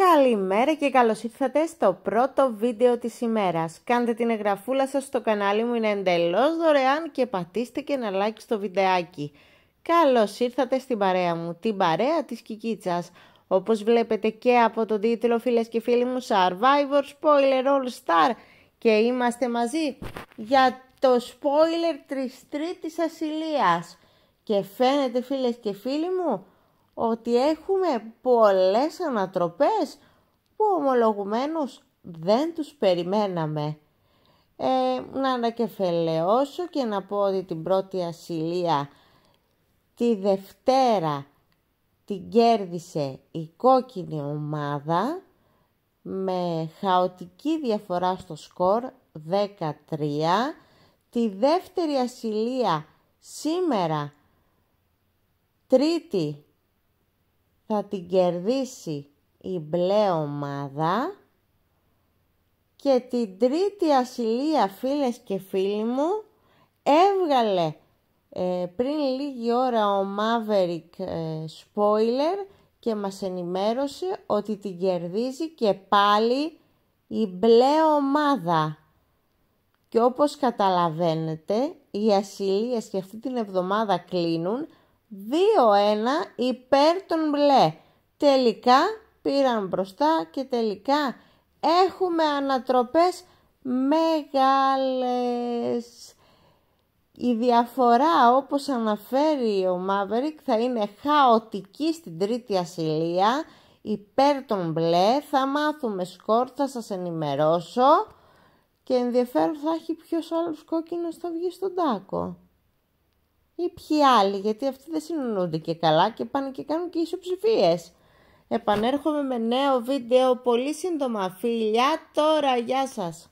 Καλημέρα και καλώς ήρθατε στο πρώτο βίντεο της ημέρας. Κάντε την εγγραφούλα σας στο κανάλι μου, είναι εντελώς δωρεάν και πατήστε και ένα like στο βιντεάκι. Καλώς ήρθατε στην παρέα μου, την παρέα της Κικίτσας. Όπως βλέπετε και από τον τίτλο φίλες και φίλοι μου Survivor Spoiler All Star και είμαστε μαζί για το spoiler της τρίτης ασυλίας. Και φαίνεται φίλες και φίλοι μου ότι έχουμε πολλές ανατροπές που ομολογουμένως δεν τους περιμέναμε. Ε, να ανακεφελαιώσω και να πω ότι την πρώτη ασυλία τη Δευτέρα την κέρδισε η κόκκινη ομάδα με χαοτική διαφορά στο σκορ 13. Τη δεύτερη ασυλία σήμερα, τρίτη θα την κερδίσει η μπλε ομάδα και την τρίτη ασυλία φίλες και φίλοι μου έβγαλε ε, πριν λίγη ώρα ο Maverick ε, Spoiler και μας ενημέρωσε ότι την κερδίζει και πάλι η μπλε ομάδα. Και όπως καταλαβαίνετε οι ασυλίες και αυτή την εβδομάδα κλείνουν 2-1 υπέρ των μπλε. Τελικά πήραν μπροστά και τελικά έχουμε ανατροπές μεγάλες. Η διαφορά όπως αναφέρει ο Μαύρικ θα είναι χαοτική στην τρίτη ασυλία υπέρ των μπλε. Θα μάθουμε σκορ, θα σας ενημερώσω και ενδιαφέρον θα έχει ποιος άλλος κόκκινος θα βγει στον τάκο ή ποιοι άλλοι, γιατί αυτοί δεν συνονούνται και καλά και πάνε και κάνουν και ισοψηφίες. Επανέρχομαι με νέο βίντεο πολύ σύντομα. Φιλιά τώρα, γεια σας!